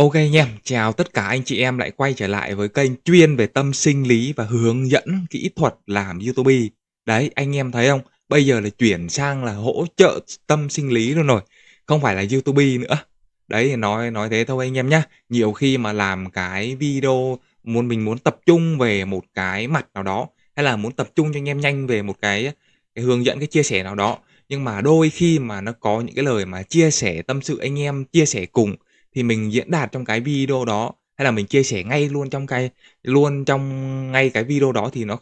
Ok anh em, chào tất cả anh chị em lại quay trở lại với kênh chuyên về tâm sinh lý và hướng dẫn kỹ thuật làm YouTube. Đấy, anh em thấy không? Bây giờ là chuyển sang là hỗ trợ tâm sinh lý luôn rồi, không phải là YouTube nữa. Đấy, nói nói thế thôi anh em nhá. Nhiều khi mà làm cái video muốn mình muốn tập trung về một cái mặt nào đó hay là muốn tập trung cho anh em nhanh về một cái, cái hướng dẫn cái chia sẻ nào đó, nhưng mà đôi khi mà nó có những cái lời mà chia sẻ tâm sự anh em chia sẻ cùng thì mình diễn đạt trong cái video đó hay là mình chia sẻ ngay luôn trong cái luôn trong ngay cái video đó thì nó,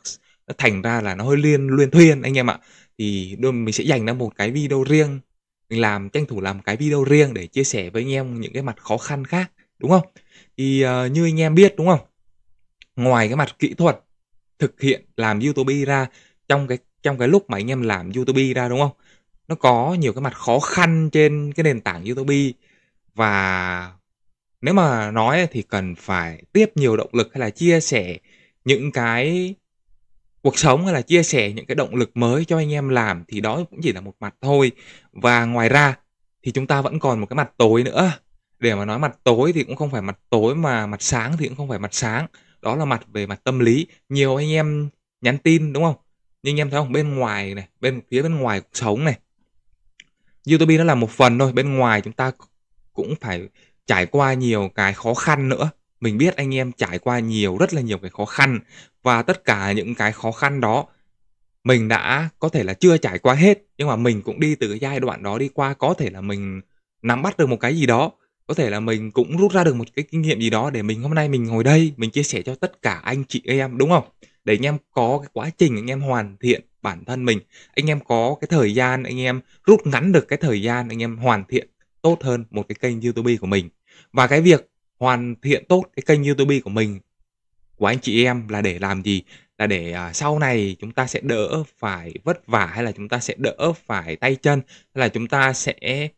nó thành ra là nó hơi liên liên thuyên anh em ạ thì đôi mình sẽ dành ra một cái video riêng mình làm tranh thủ làm cái video riêng để chia sẻ với anh em những cái mặt khó khăn khác đúng không thì uh, như anh em biết đúng không ngoài cái mặt kỹ thuật thực hiện làm youtube ra trong cái trong cái lúc mà anh em làm youtube ra đúng không nó có nhiều cái mặt khó khăn trên cái nền tảng youtube và nếu mà nói thì cần phải tiếp nhiều động lực hay là chia sẻ những cái cuộc sống hay là chia sẻ những cái động lực mới cho anh em làm thì đó cũng chỉ là một mặt thôi. Và ngoài ra thì chúng ta vẫn còn một cái mặt tối nữa. Để mà nói mặt tối thì cũng không phải mặt tối mà mặt sáng thì cũng không phải mặt sáng. Đó là mặt về mặt tâm lý. Nhiều anh em nhắn tin đúng không? Nhưng anh em thấy không? Bên ngoài này, bên phía bên ngoài cuộc sống này. YouTube nó là một phần thôi. Bên ngoài chúng ta cũng phải trải qua nhiều cái khó khăn nữa mình biết anh em trải qua nhiều rất là nhiều cái khó khăn và tất cả những cái khó khăn đó mình đã có thể là chưa trải qua hết nhưng mà mình cũng đi từ cái giai đoạn đó đi qua có thể là mình nắm bắt được một cái gì đó có thể là mình cũng rút ra được một cái kinh nghiệm gì đó để mình hôm nay mình ngồi đây mình chia sẻ cho tất cả anh chị em đúng không để anh em có cái quá trình anh em hoàn thiện bản thân mình anh em có cái thời gian anh em rút ngắn được cái thời gian anh em hoàn thiện tốt hơn một cái kênh YouTube của mình. Và cái việc hoàn thiện tốt cái kênh YouTube của mình của anh chị em là để làm gì? Là để à, sau này chúng ta sẽ đỡ phải vất vả hay là chúng ta sẽ đỡ phải tay chân hay là chúng ta sẽ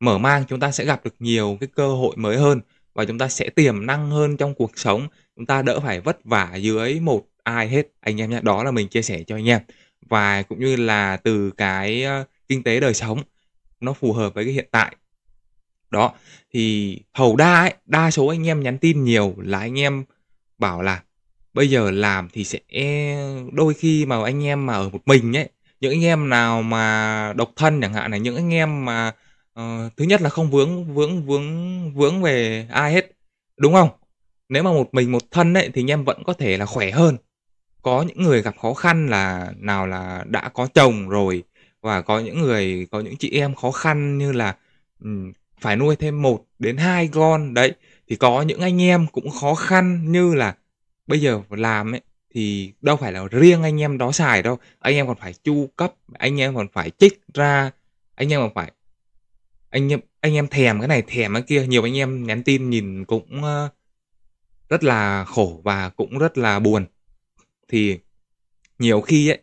mở mang, chúng ta sẽ gặp được nhiều cái cơ hội mới hơn và chúng ta sẽ tiềm năng hơn trong cuộc sống. Chúng ta đỡ phải vất vả dưới một ai hết anh em nhé. Đó là mình chia sẻ cho anh em và cũng như là từ cái ờ, kinh tế đời sống nó phù hợp với cái hiện tại đó thì hầu đa ấy, đa số anh em nhắn tin nhiều là anh em bảo là bây giờ làm thì sẽ đôi khi mà anh em mà ở một mình ấy những anh em nào mà độc thân chẳng hạn này những anh em mà uh, thứ nhất là không vướng vướng vướng vướng về ai hết đúng không nếu mà một mình một thân ấy thì anh em vẫn có thể là khỏe hơn có những người gặp khó khăn là nào là đã có chồng rồi và có những người có những chị em khó khăn như là ừm, phải nuôi thêm một đến hai con đấy, thì có những anh em cũng khó khăn như là bây giờ làm ấy thì đâu phải là riêng anh em đó xài đâu, anh em còn phải chu cấp, anh em còn phải trích ra, anh em còn phải anh em anh em thèm cái này thèm cái kia, nhiều anh em nhắn tin nhìn cũng, rất là khổ và cũng rất là buồn. Thì nhiều khi ấy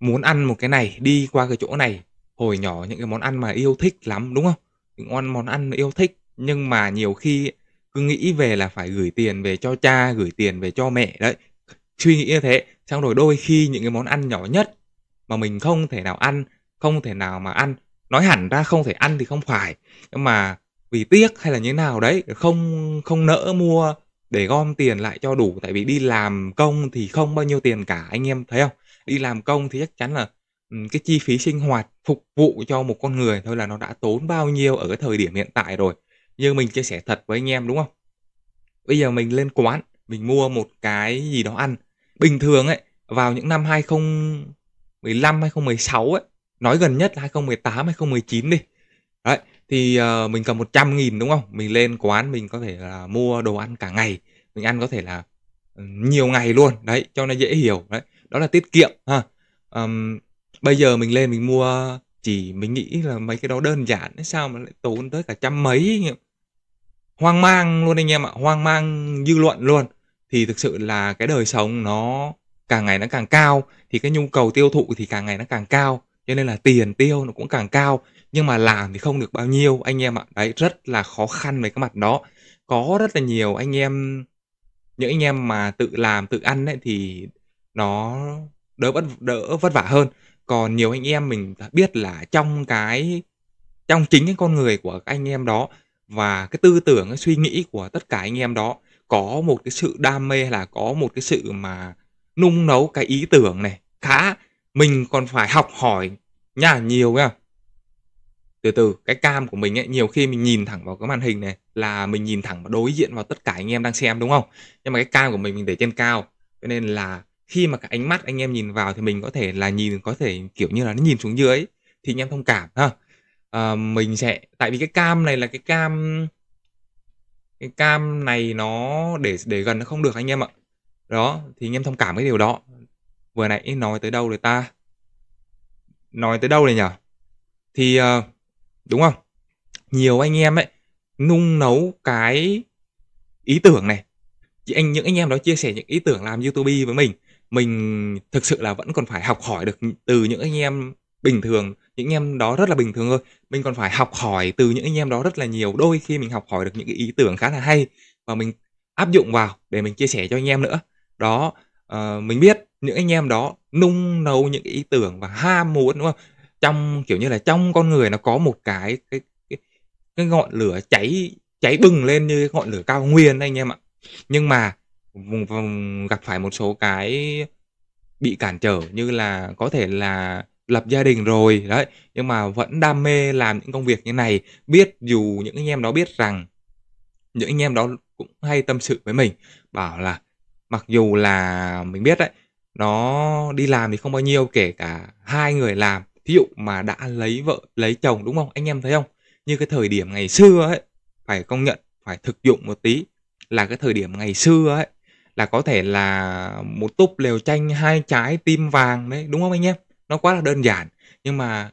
muốn ăn một cái này đi qua cái chỗ này hồi nhỏ những cái món ăn mà yêu thích lắm đúng không những món món ăn mà yêu thích nhưng mà nhiều khi cứ nghĩ về là phải gửi tiền về cho cha gửi tiền về cho mẹ đấy suy nghĩ như thế xong rồi đôi khi những cái món ăn nhỏ nhất mà mình không thể nào ăn không thể nào mà ăn nói hẳn ra không thể ăn thì không phải nhưng mà vì tiếc hay là như thế nào đấy không không nỡ mua để gom tiền lại cho đủ tại vì đi làm công thì không bao nhiêu tiền cả anh em thấy không đi làm công thì chắc chắn là cái chi phí sinh hoạt phục vụ cho một con người thôi là nó đã tốn bao nhiêu ở cái thời điểm hiện tại rồi. Như mình chia sẻ thật với anh em, đúng không? Bây giờ mình lên quán, mình mua một cái gì đó ăn, bình thường ấy, vào những năm 2015, 2016 ấy, nói gần nhất là 2018, 2019 đi. Đấy, thì uh, mình cầm 100 nghìn đúng không? Mình lên quán mình có thể là mua đồ ăn cả ngày, mình ăn có thể là nhiều ngày luôn, đấy, cho nó dễ hiểu. Đấy, đó là tiết kiệm ha um, bây giờ mình lên mình mua chỉ mình nghĩ là mấy cái đó đơn giản sao mà lại tốn tới cả trăm mấy hoang mang luôn anh em ạ hoang mang dư luận luôn thì thực sự là cái đời sống nó càng ngày nó càng cao thì cái nhu cầu tiêu thụ thì càng ngày nó càng cao cho nên là tiền tiêu nó cũng càng cao nhưng mà làm thì không được bao nhiêu anh em ạ đấy rất là khó khăn về cái mặt đó có rất là nhiều anh em những anh em mà tự làm tự ăn ấy, thì nó đỡ vất đỡ vất vả hơn còn nhiều anh em mình biết là trong cái trong chính cái con người của anh em đó và cái tư tưởng cái suy nghĩ của tất cả anh em đó có một cái sự đam mê là có một cái sự mà nung nấu cái ý tưởng này khá mình còn phải học hỏi nha nhiều nha từ từ cái cam của mình ấy nhiều khi mình nhìn thẳng vào cái màn hình này là mình nhìn thẳng vào đối diện vào tất cả anh em đang xem đúng không nhưng mà cái cam của mình mình để trên cao cho nên là khi mà cái ánh mắt anh em nhìn vào thì mình có thể là nhìn có thể kiểu như là nó nhìn xuống dưới thì anh em thông cảm ha à, mình sẽ tại vì cái cam này là cái cam cái cam này nó để để gần nó không được anh em ạ đó thì anh em thông cảm cái điều đó vừa nãy nói tới đâu rồi ta nói tới đâu rồi nhở thì ờ, đúng không nhiều anh em ấy nung nấu cái ý tưởng này chị anh những anh em đó chia sẻ những ý tưởng làm youtube với mình mình thực sự là vẫn còn phải học hỏi được từ những anh em bình thường những anh em đó rất là bình thường thôi mình còn phải học hỏi từ những anh em đó rất là nhiều đôi khi mình học hỏi được những cái ý tưởng khá là hay và mình áp dụng vào để mình chia sẻ cho anh em nữa đó uh, mình biết những anh em đó nung nấu những cái ý tưởng và ham muốn đúng không trong kiểu như là trong con người nó có một cái cái cái, cái ngọn lửa cháy cháy bừng lên như cái ngọn lửa cao nguyên anh em ạ nhưng mà vùng, vùng gặp phải một số cái bị cản trở như là có thể là lập gia đình rồi đấy nhưng mà vẫn đam mê làm những công việc như này biết dù những anh em đó biết rằng những anh em đó cũng hay tâm sự với mình bảo là mặc dù là mình biết đấy nó đi làm thì không bao nhiêu kể cả hai người làm thí dụ mà đã lấy vợ lấy chồng đúng không anh em thấy không như cái thời điểm ngày xưa ấy phải công nhận phải thực dụng một tí là cái thời điểm ngày xưa ấy là có thể là một túp lều chanh hai trái tim vàng đấy đúng không anh em nó quá là đơn giản nhưng mà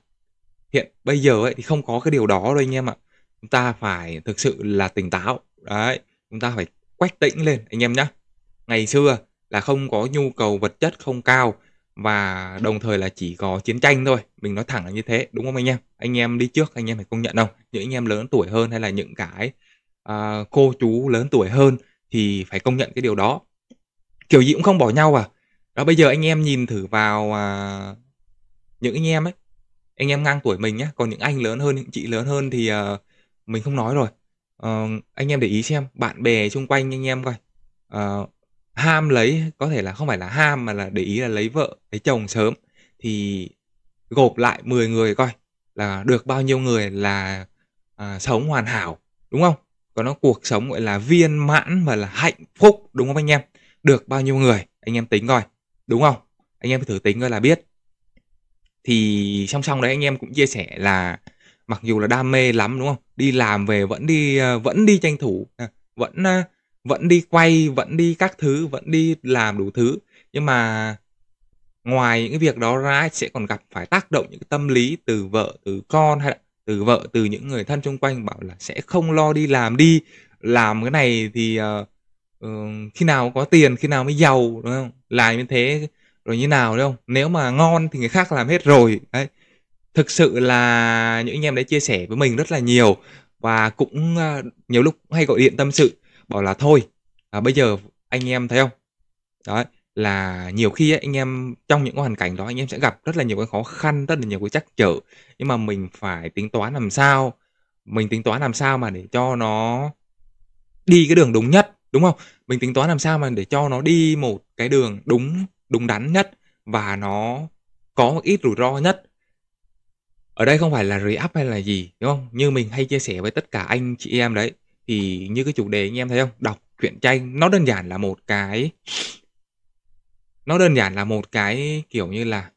hiện bây giờ ấy thì không có cái điều đó rồi anh em ạ chúng ta phải thực sự là tỉnh táo đấy chúng ta phải quách tĩnh lên anh em nhé ngày xưa là không có nhu cầu vật chất không cao và đồng thời là chỉ có chiến tranh thôi mình nói thẳng là như thế đúng không anh em anh em đi trước anh em phải công nhận không những anh em lớn tuổi hơn hay là những cái uh, cô chú lớn tuổi hơn thì phải công nhận cái điều đó kiểu gì cũng không bỏ nhau à đó bây giờ anh em nhìn thử vào à, những anh em ấy anh em ngang tuổi mình nhé còn những anh lớn hơn những chị lớn hơn thì à, mình không nói rồi à, anh em để ý xem bạn bè xung quanh anh em coi à, ham lấy có thể là không phải là ham mà là để ý là lấy vợ lấy chồng sớm thì gộp lại 10 người coi là được bao nhiêu người là à, sống hoàn hảo đúng không còn nó cuộc sống gọi là viên mãn và là hạnh phúc đúng không anh em được bao nhiêu người anh em tính coi đúng không anh em thử tính coi là biết thì song song đấy anh em cũng chia sẻ là mặc dù là đam mê lắm đúng không đi làm về vẫn đi ờ, vẫn đi tranh thủ ờ, vẫn ờ, vẫn đi quay vẫn đi các thứ vẫn đi làm đủ thứ nhưng mà ngoài những cái việc đó ra sẽ còn gặp phải tác động những tâm lý từ vợ từ con hay là từ vợ từ những người thân xung quanh bảo là sẽ không lo đi làm đi làm cái này thì uh, khi nào có tiền khi nào mới giàu đúng không làm như thế rồi như nào đúng không nếu mà ngon thì người khác làm hết rồi đấy thực sự là những anh em đấy chia sẻ với mình rất là nhiều và cũng à, nhiều lúc hay gọi điện tâm sự bảo là thôi à, bây giờ anh em thấy không đó là nhiều khi ấy, anh em trong những hoàn cảnh đó anh em sẽ gặp rất là nhiều cái khó khăn rất là nhiều cái chắc trở nhưng mà mình phải tính toán làm sao mình tính toán làm sao mà để cho nó đi cái đường đúng nhất đúng không mình tính toán làm sao mà để cho nó đi một cái đường đúng đúng đắn nhất và nó có một ít rủi ro nhất ở đây không phải là React hay là gì đúng không như mình hay chia sẻ với tất cả anh chị em đấy thì như cái chủ đề anh em thấy không đọc truyện tranh nó đơn giản là một cái nó đơn giản là một cái kiểu như là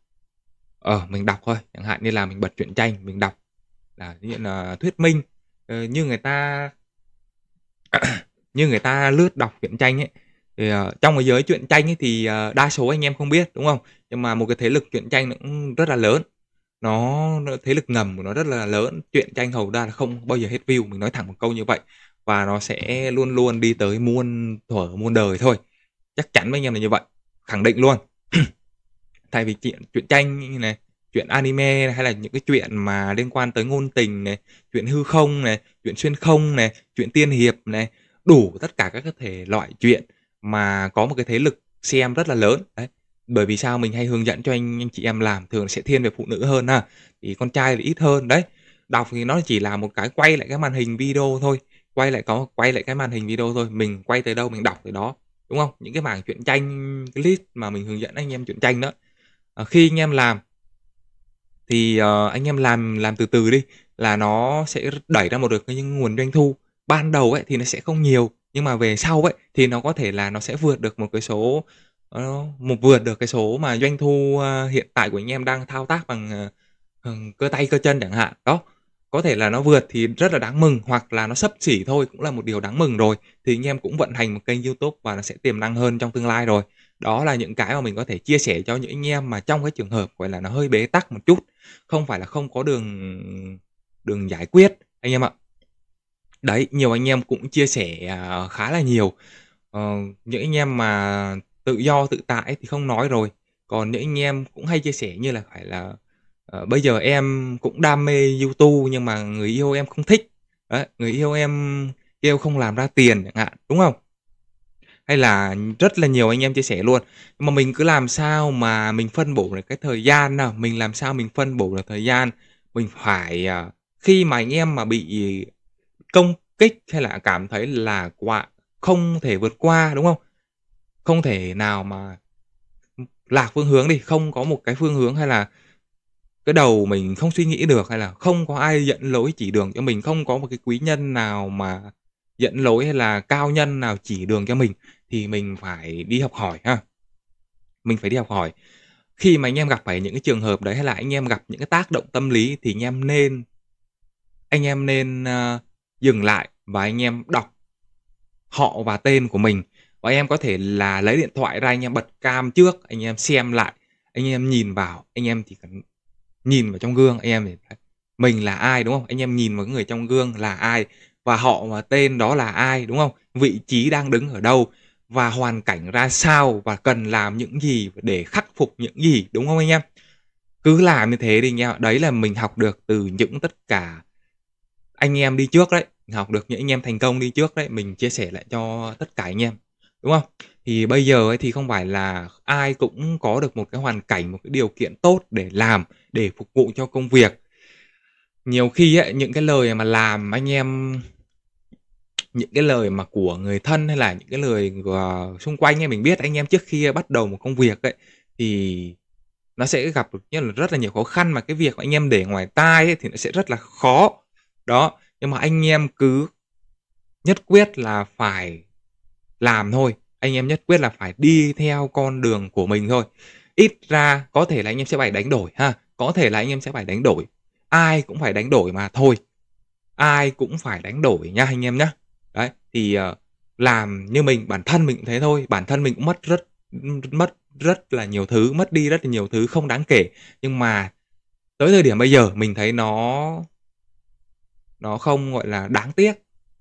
ờ mình đọc thôi chẳng hạn như là mình bật truyện tranh mình đọc là như là thuyết minh ờ, như người ta như người ta lướt đọc truyện tranh ấy thì ờ, trong cái giới truyện tranh ấy thì ờ, đa số anh em không biết đúng không nhưng mà một cái thế lực truyện tranh cũng rất là lớn nó, thế lực ngầm của nó rất là lớn truyện tranh hầu đa là không bao giờ hết view mình nói thẳng một câu như vậy và nó sẽ luôn luôn đi tới muôn thuở muôn đời thôi chắc chắn với anh em là như vậy khẳng định luôn thay vì chuyện truyện tranh này chuyện anime hay là những cái chuyện mà liên quan tới ngôn tình này chuyện hư không này chuyện xuyên không này chuyện tiên hiệp này đủ tất cả các thể loại chuyện mà có một cái thế lực xem rất là lớn đấy bởi vì sao mình hay hướng dẫn cho anh anh chị em làm thường sẽ thiên về phụ nữ hơn ha thì con trai thì ít hơn đấy đọc thì nó chỉ là một cái quay lại cái màn hình video thôi quay lại có quay lại cái màn hình video thôi mình quay tới đâu mình đọc tới đó đúng không những cái mảng truyện tranh cái list mà mình hướng dẫn anh em truyện tranh đó à, khi anh em làm thì uh, anh em làm làm từ từ đi là nó sẽ đẩy ra một được cái những nguồn doanh thu ban đầu ấy thì nó sẽ không nhiều nhưng mà về sau ấy thì nó có thể là nó sẽ vượt được một cái số ờ, một vượt được cái số mà doanh thu ờ, hiện tại của anh em đang thao tác ờ, bằng cơ tay cơ chân chẳng hạn đó có thể là nó vượt thì rất là đáng mừng hoặc là nó sấp xỉ thôi cũng là một điều đáng mừng rồi thì anh em cũng vận hành một kênh youtube và nó sẽ tiềm năng hơn trong tương lai rồi đó là những cái mà mình có thể chia sẻ cho những anh em mà trong cái trường hợp gọi là nó hơi bế tắc một chút không phải là không có đường đường giải quyết anh em ạ đấy nhiều anh em cũng chia sẻ uh, khá là nhiều uh, những anh em mà tự do tự tại thì không nói rồi còn những anh em cũng hay chia sẻ như là phải là uh, bây giờ em cũng đam mê youtube nhưng mà người yêu em không thích đấy, người yêu em kêu không làm ra tiền chẳng hạn đúng không hay là rất là nhiều anh em chia sẻ luôn nhưng mà mình cứ làm sao mà mình phân bổ được cái thời gian nào mình làm sao mình phân bổ được thời gian mình phải uh, khi mà anh em mà bị công kích hay là cảm thấy là quá không thể vượt qua đúng không không thể nào mà lạc phương hướng đi không có một cái phương hướng hay là cái đầu mình không suy nghĩ được hay là không có ai dẫn lối chỉ đường cho mình không có một cái quý nhân nào mà dẫn lối hay là cao nhân nào chỉ đường cho mình thì mình phải đi học hỏi ha mình phải đi học hỏi khi mà anh em gặp phải những cái trường hợp đấy hay là anh em gặp những cái tác động tâm lý thì anh em nên anh em nên uh, dừng lại và anh em đọc họ và tên của mình và em có thể là lấy điện thoại ra anh em bật cam trước anh em xem lại anh em nhìn vào anh em thì cần nhìn vào trong gương anh em để mình là ai đúng không anh em nhìn vào người trong gương là ai và họ và tên đó là ai đúng không vị trí đang đứng ở đâu và hoàn cảnh ra sao và cần làm những gì để khắc phục những gì đúng không anh em cứ làm như thế đi nha đấy là mình học được từ những tất cả anh em đi trước đấy học được những anh em thành công đi trước đấy mình chia sẻ lại cho tất cả anh em đúng không thì bây giờ ấy thì không phải là ai cũng có được một cái hoàn cảnh một cái điều kiện tốt để làm để phục vụ cho công việc nhiều khi ấy, những cái lời mà làm anh em những cái lời mà của người thân hay là những cái lời của xung quanh ấy mình biết anh em trước khi bắt đầu một công việc ấy thì nó sẽ gặp được rất là nhiều khó khăn mà cái việc anh em để ngoài tai ấy, thì nó sẽ rất là khó đó nhưng mà anh em cứ nhất quyết là phải làm thôi anh em nhất quyết là phải đi theo con đường của mình thôi ít ra có thể là anh em sẽ phải đánh đổi ha có thể là anh em sẽ phải đánh đổi ai cũng phải đánh đổi mà thôi ai cũng phải đánh đổi nha anh em nhá đấy thì uh, làm như mình bản thân mình cũng thế thôi bản thân mình cũng mất rất mất rất là nhiều thứ mất đi rất là nhiều thứ không đáng kể nhưng mà tới thời điểm bây giờ mình thấy nó nó không gọi là đáng tiếc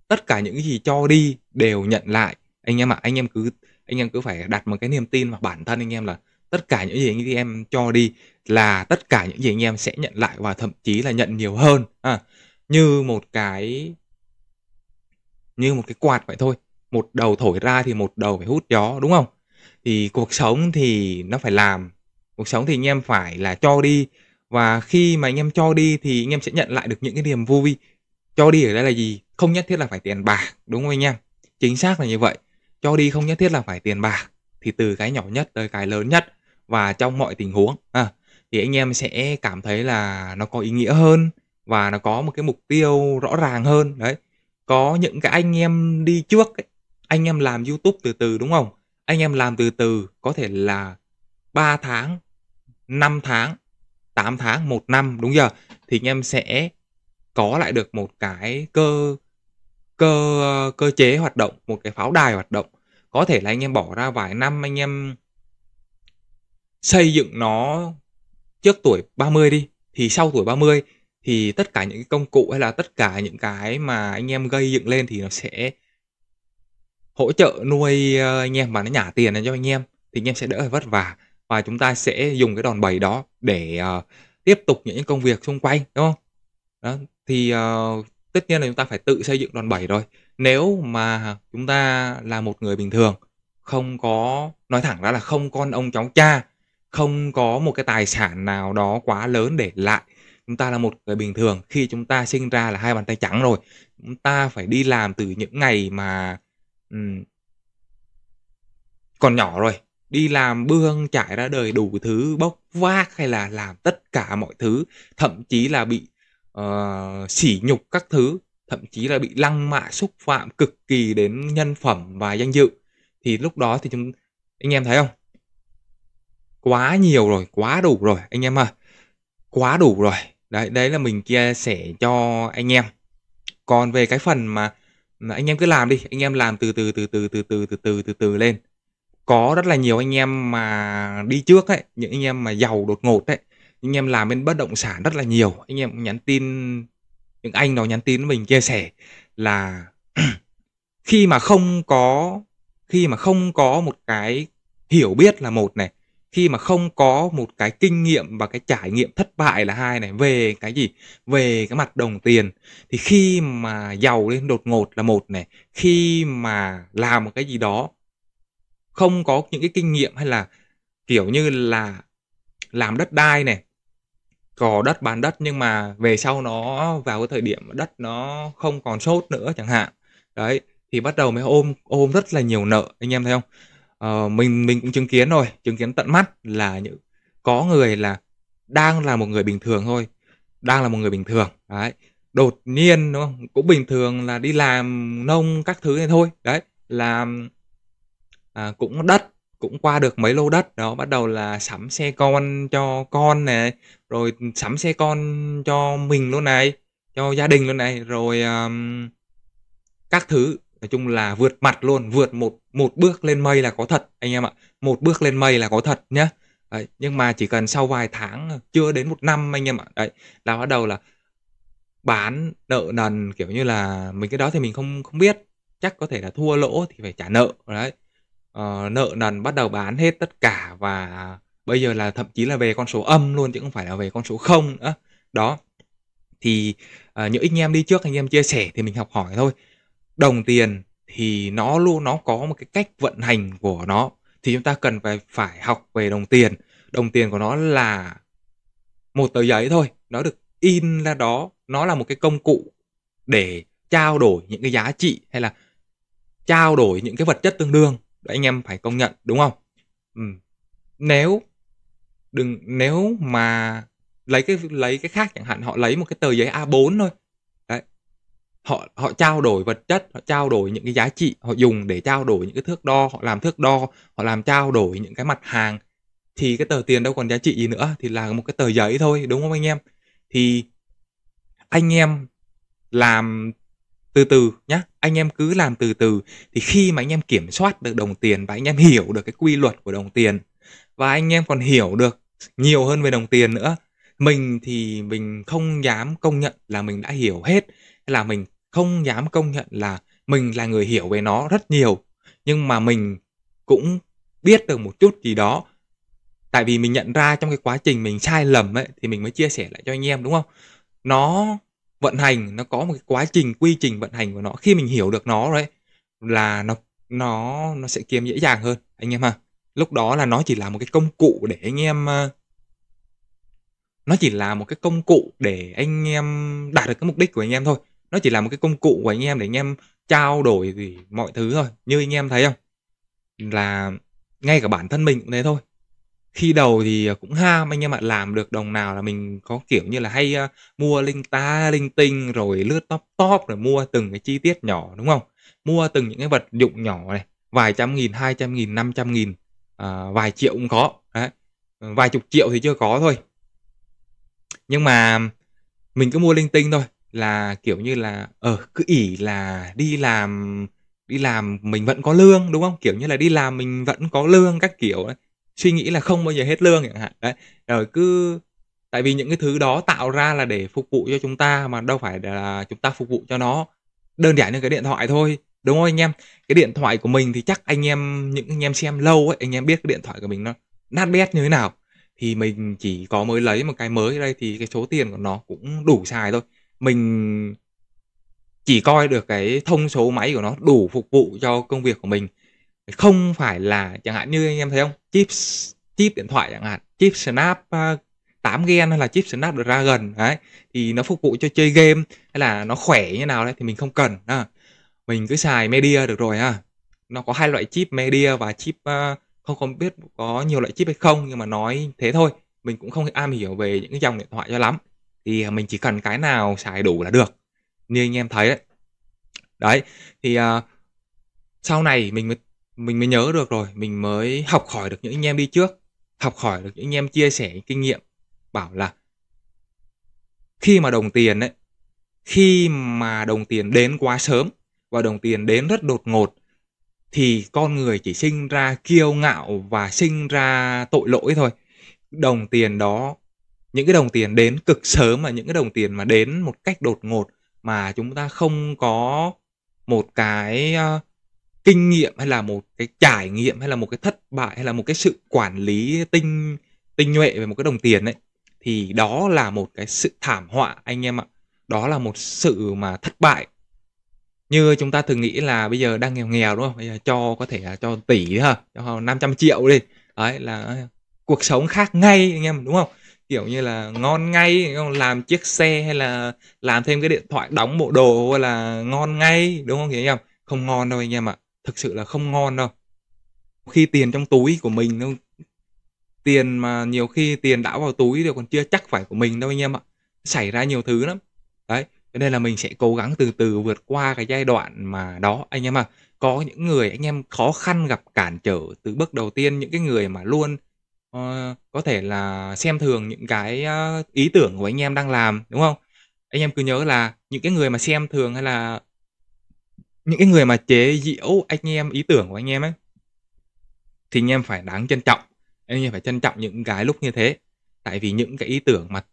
tất cả những gì cho đi đều nhận lại anh em ạ à, anh em cứ anh em cứ phải đặt một cái niềm tin vào bản thân anh em là tất cả những gì anh em cho đi là tất cả những gì anh em sẽ nhận lại và thậm chí là nhận nhiều hơn à, như một cái như một cái quạt vậy thôi một đầu thổi ra thì một đầu phải hút gió đúng không thì cuộc sống thì nó phải làm cuộc sống thì anh em phải là cho đi và khi mà anh em cho đi thì anh em sẽ nhận lại được những cái niềm vui cho đi ở đây là gì không nhất thiết là phải tiền bạc đúng không anh em chính xác là như vậy cho đi không nhất thiết là phải tiền bạc thì từ cái nhỏ nhất tới cái lớn nhất và trong mọi tình huống à, thì anh em sẽ cảm thấy là nó có ý nghĩa hơn và nó có một cái mục tiêu rõ ràng hơn đấy có những cái anh em đi trước ấy, anh em làm youtube từ từ đúng không anh em làm từ từ có thể là 3 tháng 5 tháng 8 tháng 1 năm đúng giờ thì anh em sẽ có lại được một cái cơ cơ cơ chế hoạt động một cái pháo đài hoạt động có thể là anh em bỏ ra vài năm anh em xây dựng nó trước tuổi 30 đi thì sau tuổi 30 thì tất cả những công cụ hay là tất cả những cái mà anh em gây dựng lên thì nó sẽ hỗ trợ nuôi ờ, anh em và nó nhả tiền cho anh em thì anh em sẽ đỡ phải vất vả và chúng ta sẽ dùng cái đòn bẩy đó để uh, tiếp tục những công việc xung quanh đúng không đó, thì, ờ, tất nhiên là chúng ta phải tự xây dựng đòn bẩy rồi. Nếu mà chúng ta là một người bình thường, không có nói thẳng ra là không con ông cháu cha, không có một cái tài sản nào đó quá lớn để lại, chúng ta là một người bình thường, khi chúng ta sinh ra là hai bàn tay trắng rồi, chúng ta phải đi làm từ những ngày mà, ừm còn nhỏ rồi, đi làm bươn trải ra đời đủ thứ, bốc vác hay là làm tất cả mọi thứ, thậm chí là bị uh, sỉ nhục các thứ thậm chí là bị lăng mạ xúc phạm cực kỳ đến nhân phẩm và danh dự thì lúc đó thì chúng anh em thấy không quá nhiều rồi quá đủ rồi anh em à quá đủ rồi đấy đấy là mình chia sẻ cho anh em còn về cái phần mà anh em cứ làm đi anh em làm từ từ từ từ từ từ từ từ từ từ lên có rất là nhiều anh em mà đi trước ấy những anh em mà giàu đột ngột ấy anh em làm bên bất động sản rất là nhiều anh em nhắn tin những anh đó nhắn tin với mình chia sẻ là khi mà không có khi mà không có một cái hiểu biết là một này khi mà không có một cái kinh nghiệm và cái trải nghiệm thất bại là hai này về cái gì về cái mặt đồng tiền thì khi mà giàu lên đột ngột là một này khi mà làm một cái gì đó không có những cái kinh nghiệm hay là kiểu như là làm đất đai này cò đất bán đất nhưng mà về sau nó vào cái thời điểm đất nó không còn sốt nữa chẳng hạn đấy thì bắt đầu mới ôm ôm rất là nhiều nợ anh em thấy không ờ, mình mình cũng chứng kiến rồi chứng kiến tận mắt là những có người là đang là một người bình thường thôi đang là một người bình thường đấy đột nhiên đúng không cũng bình thường là đi làm nông các thứ này thôi đấy làm à, cũng đất cũng qua được mấy lô đất đó bắt đầu là sắm xe con cho con này rồi sắm xe con cho mình luôn này cho gia đình luôn này rồi um, các thứ nói chung là vượt mặt luôn vượt một một bước lên mây là có thật anh em ạ một bước lên mây là có thật nhá đấy, nhưng mà chỉ cần sau vài tháng chưa đến một năm anh em ạ đấy là bắt đầu là bán nợ nần kiểu như là mình cái đó thì mình không không biết chắc có thể là thua lỗ thì phải trả nợ đấy Ờ, nợ nần bắt đầu bán hết tất cả và bây giờ là thậm chí là về con số âm luôn chứ không phải là về con số không nữa đó thì uh, ờ, những anh em đi trước anh em chia sẻ thì mình học hỏi thôi đồng tiền thì nó luôn nó có một cái cách vận hành của nó thì chúng ta cần phải phải học về đồng tiền đồng tiền của nó là một tờ giấy thôi nó được in ra đó nó là một cái công cụ để trao đổi những cái giá trị hay là trao đổi những cái vật chất tương đương anh em phải công nhận đúng không ừ. nếu đừng nếu mà lấy cái lấy cái khác chẳng hạn họ lấy một cái tờ giấy A4 thôi đấy họ họ trao đổi vật chất họ trao đổi những cái giá trị họ dùng để trao đổi những cái thước đo họ làm thước đo họ làm trao đổi những cái mặt hàng thì cái tờ tiền đâu còn giá trị gì nữa thì là một cái tờ giấy thôi đúng không anh em thì anh em làm từ từ nhá anh em cứ làm từ từ thì khi mà anh em kiểm soát được đồng tiền và anh em hiểu được cái quy luật của đồng tiền và anh em còn hiểu được nhiều hơn về đồng tiền nữa mình thì mình không dám công nhận là mình đã hiểu hết là mình không dám công nhận là mình là người hiểu về nó rất nhiều nhưng mà mình cũng biết được một chút gì đó tại vì mình nhận ra trong cái quá trình mình sai lầm ấy thì mình mới chia sẻ lại cho anh em đúng không nó vận hành nó có một cái quá trình quy trình vận hành của nó khi mình hiểu được nó đấy là nó nó nó sẽ kiếm dễ dàng hơn anh em ha lúc đó là nó chỉ là một cái công cụ để anh em ờ, nó chỉ là một cái công cụ để anh em đạt được cái mục đích của anh em thôi nó chỉ là một cái công cụ của anh em để anh em trao đổi gì mọi thứ thôi như anh em thấy không là ngay cả bản thân mình cũng thế thôi khi đầu thì cũng ham anh em ạ làm được đồng nào là mình có kiểu như là hay ờ, mua linh ta linh tinh rồi lướt top top rồi mua từng cái chi tiết nhỏ đúng không mua từng những cái vật dụng nhỏ này vài trăm nghìn hai trăm nghìn năm trăm nghìn à, vài triệu cũng có đấy ờ, vài chục triệu thì chưa có thôi nhưng mà mình cứ mua linh tinh thôi là kiểu như là ờ cứ ỉ là đi làm đi làm mình vẫn có lương đúng không kiểu như là đi làm mình vẫn có lương các kiểu đấy suy nghĩ là không bao giờ hết lương chẳng hạn đấy rồi cứ tại vì những cái thứ đó tạo ra là để phục vụ cho chúng ta mà đâu phải là chúng ta phục vụ cho nó đơn giản như cái điện thoại thôi đúng không anh em cái điện thoại của mình thì chắc anh em những anh em xem lâu ấy anh em biết cái điện thoại của mình nó nát bét như thế nào thì mình chỉ có mới lấy một cái mới đây thì cái số tiền của nó cũng đủ xài thôi mình chỉ coi được cái thông số máy của nó đủ phục vụ cho công việc của mình không phải là chẳng hạn như anh em thấy không chip chip điện thoại chẳng hạn chip snap 8 à, gen hay là chip snap được ra gần đấy thì nó phục vụ cho chơi game hay là nó khỏe như nào đấy thì mình không cần à. mình cứ xài media được rồi ha à. nó có hai loại chip media và chip à, không không biết có nhiều loại chip hay không nhưng mà nói thế thôi mình cũng không am hiểu về những cái dòng điện thoại cho lắm thì à, mình chỉ cần cái nào xài đủ là được như anh em thấy đấy đấy thì uh, sau này mình mới mình mới nhớ được rồi mình mới học hỏi được những anh em đi trước học hỏi được những anh em chia sẻ kinh nghiệm bảo là khi mà đồng tiền ấy khi mà đồng tiền đến quá sớm và đồng tiền đến rất đột ngột thì con người chỉ sinh ra kiêu ngạo và sinh ra tội lỗi thôi đồng tiền đó những cái đồng tiền đến cực sớm mà những cái đồng tiền mà đến một cách đột ngột mà chúng ta không có một cái kinh nghiệm hay là một cái trải nghiệm hay là một cái thất bại hay là một cái sự quản lý tinh tinh nhuệ về một cái đồng tiền ấy thì đó là một cái sự thảm họa anh em ạ đó là một sự mà thất bại như chúng ta thường nghĩ là bây giờ đang nghèo nghèo đúng không bây giờ cho có thể là cho tỷ ha cho 500 triệu đi đấy là cuộc sống khác ngay anh em đúng không kiểu như là ngon ngay làm chiếc xe hay là làm thêm cái điện thoại đóng bộ đồ hay là ngon ngay đúng không anh em không ngon đâu anh em ạ thực sự là không ngon đâu. Khi tiền trong túi của mình nó tiền mà nhiều khi tiền đã vào túi rồi còn chưa chắc phải của mình đâu anh em ạ. Xảy ra nhiều thứ lắm. Đấy, cho nên là mình sẽ cố gắng từ từ vượt qua cái giai đoạn mà đó anh em ạ. Có những người anh em khó khăn gặp cản trở từ bước đầu tiên những cái người mà luôn uh, có thể là xem thường những cái uh, ý tưởng của anh em đang làm đúng không? Anh em cứ nhớ là những cái người mà xem thường hay là những cái người mà chế giễu anh em ý tưởng của anh em ấy thì anh em phải đáng trân trọng anh em phải trân trọng những cái lúc như thế tại vì những cái ý tưởng mà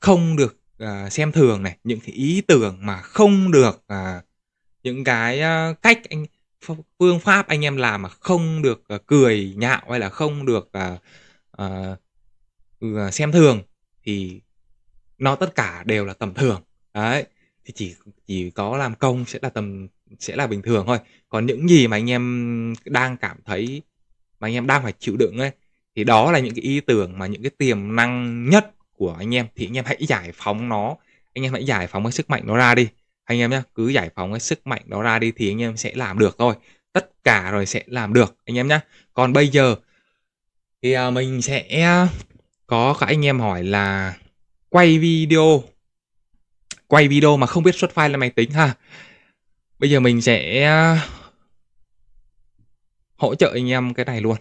không được uh, xem thường này những cái ý tưởng mà không được uh, những cái uh, cách anh phương pháp anh em làm mà không được uh, cười nhạo hay là không được uh, uh, xem thường thì nó tất cả đều là tầm thường đấy thì chỉ chỉ có làm công sẽ là tầm sẽ là bình thường thôi còn những gì mà anh em đang cảm thấy mà anh em đang phải chịu đựng ấy thì đó là những cái ý tưởng mà những cái tiềm năng nhất của anh em thì anh em hãy giải phóng nó anh em hãy giải phóng cái sức mạnh nó ra đi anh em nhé cứ giải phóng cái sức mạnh đó ra đi thì anh em sẽ làm được thôi tất cả rồi sẽ làm được anh em nhé còn bây giờ thì à, mình sẽ có các anh em hỏi là quay video quay video mà không biết xuất file lên máy tính ha bây giờ mình sẽ à, hỗ trợ anh em cái này luôn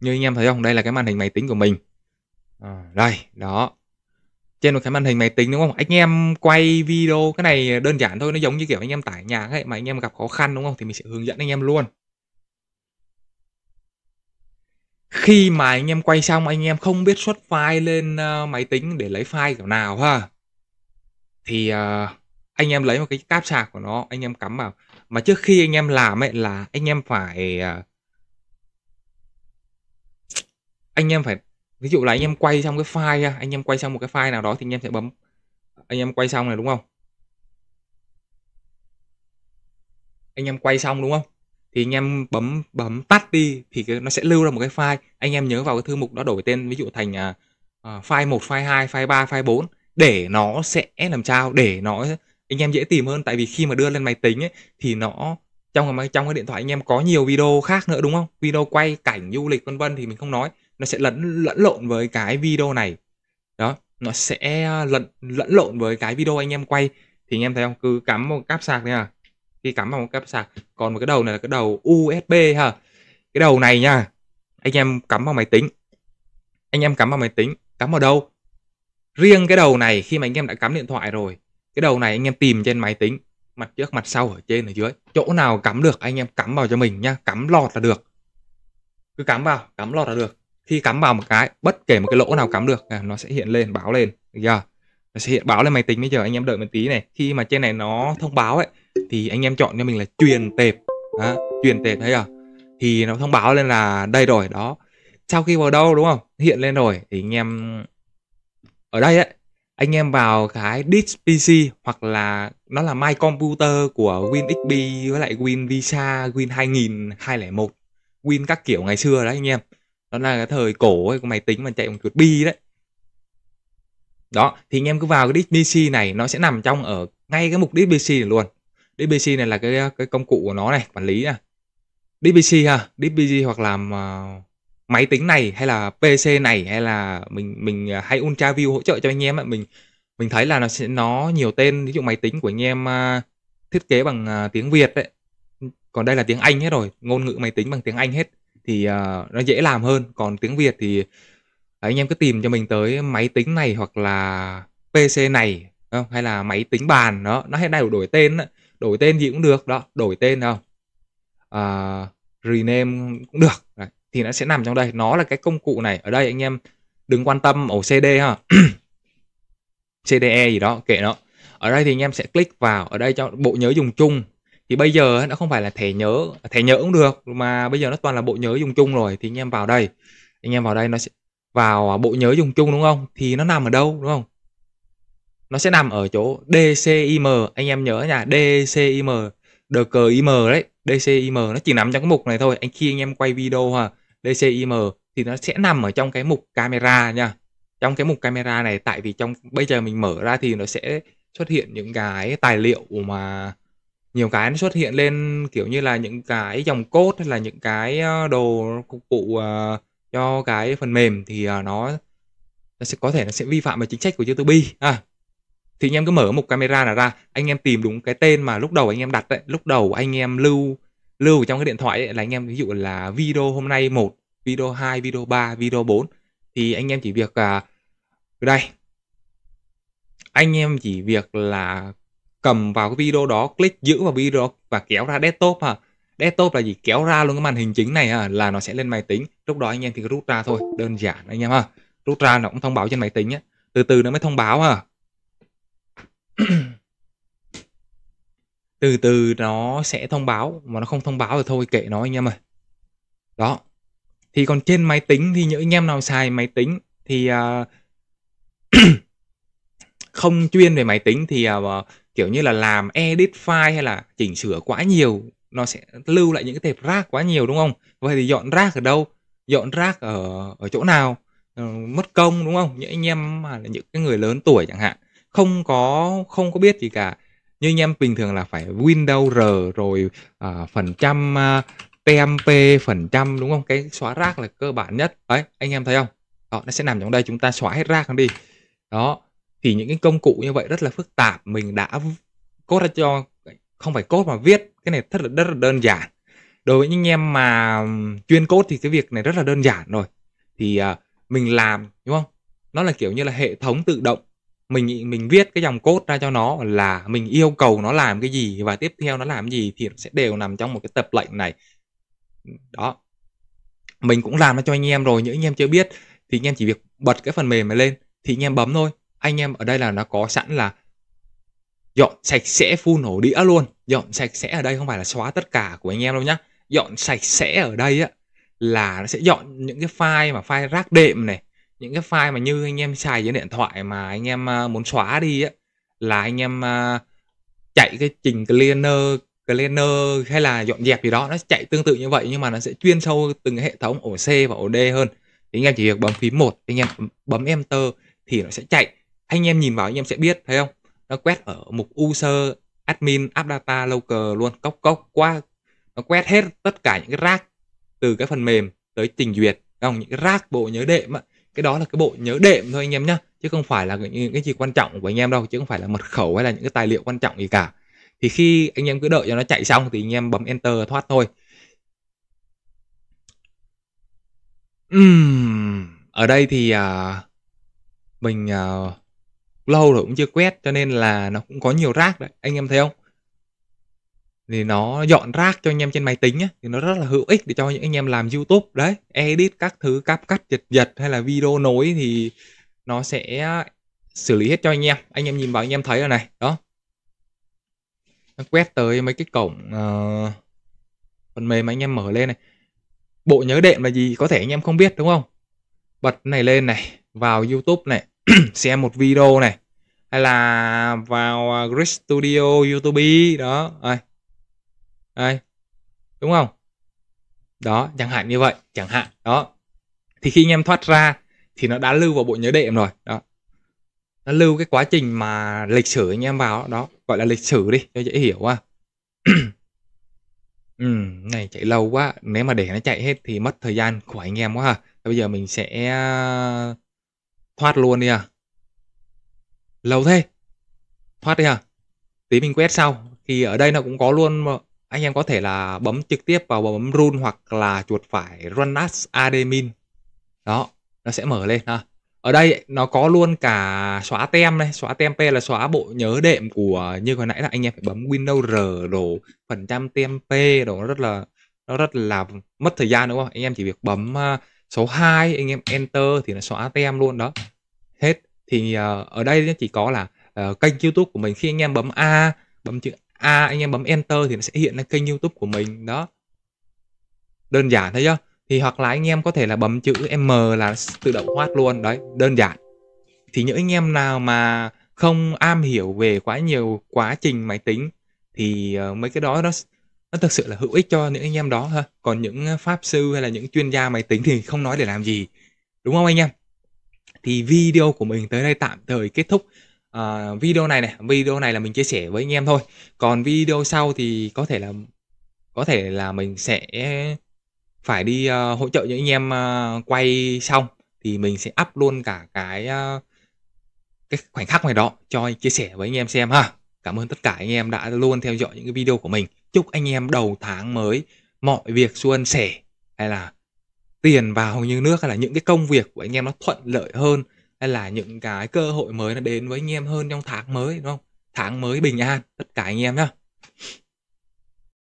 như anh em thấy không đây là cái màn hình máy tính của mình à, đây đó trên một cái màn hình máy tính đúng không anh em quay video cái này đơn giản thôi nó giống như kiểu anh em tải nhà ấy mà anh em gặp khó khăn đúng không thì mình sẽ hướng dẫn anh em luôn khi mà anh em quay xong anh em không biết xuất file lên à, máy tính để lấy file kiểu nào ha thì à, anh em lấy một cái cáp sạc của nó anh em cắm vào mà trước khi anh em làm ấy là anh em phải à, anh em phải ví dụ là anh em quay xong cái file anh em quay xong một cái file nào đó thì anh em sẽ bấm anh em quay xong này đúng không anh em quay xong đúng không thì anh em bấm bấm tắt đi thì nó sẽ lưu ra một cái file anh em nhớ vào cái thư mục đó đổi tên ví dụ thành uh, file 1, file 2, file 3, file 4 để nó sẽ làm sao để nó anh em dễ tìm hơn tại vì khi mà đưa lên máy tính ấy, thì nó trong cái trong cái điện thoại anh em có nhiều video khác nữa đúng không video quay cảnh du lịch vân vân thì mình không nói nó sẽ lẫn lẫn lộn với cái video này đó nó sẽ à, lẫn lẫn lộn với cái video anh em quay thì anh em thấy không cứ cắm một cáp sạc nha khi cắm vào một cáp sạc còn một cái đầu này là cái đầu USB ha cái đầu này nha anh em cắm vào máy tính anh em cắm vào máy tính cắm vào đâu riêng cái đầu này khi mà anh em đã cắm điện thoại rồi cái đầu này anh em tìm trên máy tính mặt trước mặt sau ở trên ở dưới chỗ nào cắm được anh em cắm vào cho mình nhá cắm lọt là được cứ cắm vào cắm lọt là được khi cắm vào một cái bất kể một cái lỗ nào cắm được à, nó sẽ hiện lên báo lên được chưa nó sẽ hiện báo lên máy tính bây giờ anh em đợi một tí này khi mà trên này nó thông báo ấy thì anh em chọn cho mình là truyền tệp à, truyền tệp thấy à thì nó thông báo lên là đây rồi đó sau khi vào đâu đúng không hiện lên rồi thì anh em ở đây ấy, anh em vào cái disk PC hoặc là nó là My Computer của Win XP với lại Win Visa, Win 2000, 201, Win các kiểu ngày xưa đấy anh em. Đó là cái thời cổ ấy, của máy tính mà chạy bằng chuột bi đấy. Đó, thì anh em cứ vào cái disk PC này nó sẽ nằm trong ở ngay cái mục disk PC này luôn. Disk PC này là cái cái công cụ của nó này, quản lý này. DPC ha, DPC hoặc là uh, à, máy tính này hay là PC này hay là mình mình à, hay ultra view hỗ trợ cho anh em ạ mình mình thấy là nó sẽ nó nhiều tên ví dụ máy tính của anh em à, thiết kế bằng à, tiếng Việt đấy còn đây là tiếng Anh hết rồi ngôn ngữ máy tính bằng tiếng Anh hết thì uh, nó dễ làm hơn còn tiếng Việt thì anh em cứ tìm cho mình tới máy tính này hoặc là PC này không? hay là máy tính bàn đó nó hiện nay đổi tên đổi tên gì cũng được đó đổi tên không uh, rename cũng được Đấy thì nó sẽ nằm trong đây nó là cái công cụ này ở đây anh em đừng quan tâm ổ CD ha CDE gì đó kệ nó ở đây thì anh em sẽ click vào ở đây cho bộ nhớ dùng chung thì bây giờ nó không phải là thẻ nhớ thẻ nhớ cũng được mà bây giờ nó toàn là bộ nhớ dùng chung rồi thì anh em vào đây anh em vào đây nó sẽ vào bộ nhớ dùng chung đúng không thì nó nằm ở đâu đúng không nó sẽ nằm ở chỗ DCIM anh em nhớ nha DCIM DCIM đấy DCIM nó chỉ nằm trong cái mục này thôi anh khi anh em quay video ha DCIM thì nó sẽ nằm ở trong cái mục camera nha trong cái mục camera này tại vì trong bây giờ mình mở ra thì nó sẽ xuất hiện những cái tài liệu mà nhiều cái nó xuất hiện lên kiểu như là những cái dòng cốt hay là những cái ờ, đồ công cụ ờ, cho cái phần mềm thì ờ, nó nó sẽ có thể nó sẽ vi phạm về chính sách của YouTube à, thì anh em cứ mở một camera là ra anh em tìm đúng cái tên mà lúc đầu anh em đặt đấy lúc đầu anh em lưu lưu trong cái điện thoại ấy, là anh em ví dụ là video hôm nay một video 2, video 3, video 4 thì anh em chỉ việc à, đây anh em chỉ việc là cầm vào cái video đó click giữ vào video và kéo ra desktop ha à. desktop là gì kéo ra luôn cái màn hình chính này à, là nó sẽ lên máy tính lúc đó anh em thì cứ rút ra thôi đơn giản anh em ha à. rút ra nó cũng thông báo trên máy tính nhé từ từ nó mới thông báo ha à. từ từ nó sẽ thông báo mà nó không thông báo thì thôi kệ nó anh em ơi đó thì còn trên máy tính thì những anh em nào xài máy tính thì uh, không chuyên về máy tính thì uh, kiểu như là làm edit file hay là chỉnh sửa quá nhiều nó sẽ lưu lại những cái tệp rác quá nhiều đúng không vậy thì dọn rác ở đâu dọn rác ở ở chỗ nào uh, mất công đúng không những anh em mà là những cái người lớn tuổi chẳng hạn không có không có biết gì cả như anh em bình thường là phải Windows R rồi à, phần trăm à, PMP phần trăm đúng không cái xóa rác là cơ bản nhất đấy anh em thấy không đó, nó sẽ nằm trong đây chúng ta xóa hết rác nó đi đó thì những cái công cụ như vậy rất là phức tạp mình đã cốt ra cho không phải cốt mà viết cái này rất là rất là đơn giản đối với những anh em mà chuyên cốt thì cái việc này rất là đơn giản rồi thì à, mình làm đúng không nó là kiểu như là hệ thống tự động mình mình viết cái dòng code ra cho nó là mình yêu cầu nó làm cái gì và tiếp theo nó làm gì thì nó sẽ đều nằm trong một cái tập lệnh này đó mình cũng làm nó cho anh em rồi những anh em chưa biết thì anh em chỉ việc bật cái phần mềm này lên thì anh em bấm thôi anh em ở đây là nó có sẵn là dọn sạch sẽ full nổ đĩa luôn dọn sạch sẽ ở đây không phải là xóa tất cả của anh em đâu nhá dọn sạch sẽ ở đây á là nó sẽ dọn những cái file mà file rác đệm này những cái file mà như anh em xài trên điện thoại mà anh em à, muốn xóa đi á là anh em à, chạy cái trình cleaner cleaner hay là dọn dẹp gì đó nó chạy tương tự như vậy nhưng mà nó sẽ chuyên sâu từng hệ thống ổ C và ổ D hơn thì anh em chỉ việc bấm phím một anh em bấm enter thì nó sẽ chạy anh em nhìn vào anh em sẽ biết thấy không nó quét ở mục user admin app data local luôn cốc cốc qua nó quét hết tất cả những cái rác từ cái phần mềm tới trình duyệt không những cái rác bộ nhớ đệm á cái đó là cái bộ nhớ đệm thôi anh em nhá chứ không phải là những cái gì quan trọng của anh em đâu chứ không phải là mật khẩu hay là những cái tài liệu quan trọng gì cả thì khi anh em cứ đợi cho nó chạy xong thì anh em bấm enter thoát thôi uhm, ở đây thì à, mình à, lâu rồi cũng chưa quét cho nên là nó cũng có nhiều rác đấy anh em thấy không thì nó dọn rác cho anh em trên máy tính á, thì nó rất là hữu ích để cho những anh em làm YouTube đấy, edit các thứ cắt cắt giật giật hay là video nối thì nó sẽ xử lý hết cho anh em. Anh em nhìn vào anh em thấy rồi này, đó. Nó quét tới mấy cái cổng uh, phần mềm mà anh em mở lên này. Bộ nhớ đệm là gì có thể anh em không biết đúng không? Bật này lên này, vào YouTube này, xem một video này, hay là vào ờ, Grid Studio YouTube đó, à, Đấy. Đúng không? Đó, chẳng hạn như vậy, chẳng hạn. Đó. Thì khi anh em thoát ra thì nó đã lưu vào bộ nhớ đệm rồi. Đó. Nó lưu cái quá trình mà lịch sử anh em vào đó, gọi là lịch sử đi cho dễ hiểu quá ừ, này chạy lâu quá, nếu mà để nó chạy hết thì mất thời gian của anh em quá ha. Bây giờ mình sẽ ờ, thoát luôn đi à. Lâu thế. Thoát đi à. Tí mình quét sau. Thì ở đây nó cũng có luôn anh em có thể là bấm trực tiếp vào bấm run hoặc là chuột phải run as admin đó nó sẽ mở lên ha ở đây nó có luôn cả xóa tem này xóa tem p là xóa bộ nhớ đệm của như hồi nãy là anh em phải bấm windows r đồ phần trăm tem p đồ nó rất là nó rất là mất thời gian đúng không anh em chỉ việc bấm à, số 2 anh em enter thì nó xóa tem luôn đó hết thì à, ở đây chỉ có là ờ, kênh youtube của mình khi anh em bấm a bấm chữ A anh em bấm enter thì nó sẽ hiện lên kênh YouTube của mình đó. Đơn giản thấy chưa? Thì hoặc là anh em có thể là bấm chữ M là tự động hoát luôn đấy, đơn giản. Thì những anh em nào mà không am hiểu về quá nhiều quá trình máy tính thì ờ, mấy cái đó nó nó thực sự là hữu ích cho những anh em đó ha. Còn những pháp sư hay là những chuyên gia máy tính thì không nói để làm gì. Đúng không anh em? Thì video của mình tới đây tạm thời kết thúc à, video này này video này là mình chia sẻ với anh em thôi còn video sau thì có thể là có thể là mình sẽ phải đi uh, hỗ trợ những anh em uh, quay xong thì mình sẽ up luôn cả cái uh, cái khoảnh khắc này đó cho chia sẻ với anh em xem ha cảm ơn tất cả anh em đã luôn theo dõi những cái video của mình chúc anh em đầu tháng mới mọi việc suôn sẻ hay là tiền vào như nước hay là những cái công việc của anh em nó thuận lợi hơn hay là những cái cơ hội mới nó đến với anh em hơn trong tháng mới đúng không tháng mới bình an tất cả anh em nhá